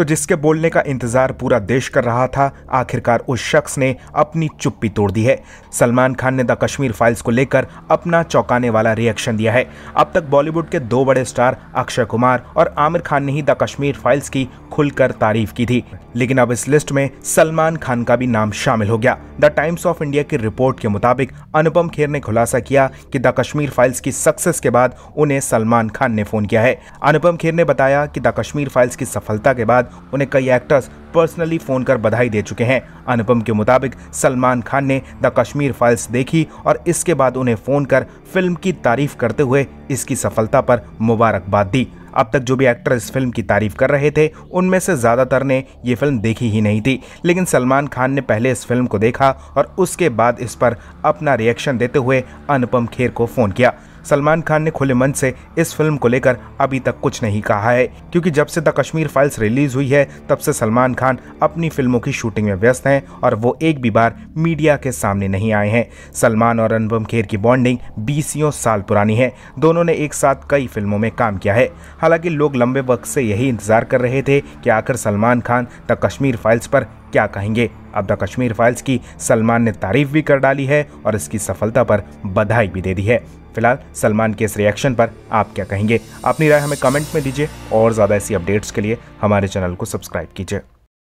तो जिसके बोलने का इंतजार पूरा देश कर रहा था आखिरकार उस शख्स ने अपनी चुप्पी तोड़ दी है सलमान खान ने द कश्मीर फाइल्स को लेकर अपना चौंकाने वाला रिएक्शन दिया है अब तक बॉलीवुड के दो बड़े स्टार अक्षय कुमार और आमिर खान ने ही द कश्मीर फाइल्स की खुलकर तारीफ की थी लेकिन अब इस लिस्ट में सलमान खान का भी नाम शामिल हो गया द टाइम्स ऑफ इंडिया की रिपोर्ट के मुताबिक अनुपम खेर ने खुलासा किया कि द कश्मीर फाइल्स की सक्सेस के बाद उन्हें सलमान खान ने फोन किया है अनुपम खेर ने बताया कि द कश्मीर फाइल्स की सफलता के बाद उन्हें कई एक्टर्स पर्सनली फ़ोन कर बधाई दे चुके हैं अनुपम के मुताबिक सलमान खान ने द कश्मीर फाइल्स देखी और इसके बाद उन्हें फ़ोन कर फिल्म की तारीफ करते हुए इसकी सफलता पर मुबारकबाद दी अब तक जो भी एक्टर इस फिल्म की तारीफ कर रहे थे उनमें से ज़्यादातर ने ये फिल्म देखी ही नहीं थी लेकिन सलमान खान ने पहले इस फिल्म को देखा और उसके बाद इस पर अपना रिएक्शन देते हुए अनुपम खेर को फ़ोन किया सलमान खान ने खुले मन से इस फिल्म को लेकर अभी तक कुछ नहीं कहा है क्योंकि जब से द कश्मीर फाइल्स रिलीज हुई है तब से सलमान खान अपनी फिल्मों की शूटिंग में व्यस्त हैं और वो एक भी बार मीडिया के सामने नहीं आए हैं सलमान और अनुपम खेर की बॉन्डिंग बीसियों साल पुरानी है दोनों ने एक साथ कई फिल्मों में काम किया है हालांकि लोग लंबे वक्त से यही इंतजार कर रहे थे कि आखिर सलमान खान द कश्मीर फाइल्स पर क्या कहेंगे अब द कश्मीर फाइल्स की सलमान ने तारीफ भी कर डाली है और इसकी सफलता पर बधाई भी दे दी है फिलहाल सलमान के इस रिएक्शन पर आप क्या कहेंगे अपनी राय हमें कमेंट में दीजिए और ज़्यादा ऐसी अपडेट्स के लिए हमारे चैनल को सब्सक्राइब कीजिए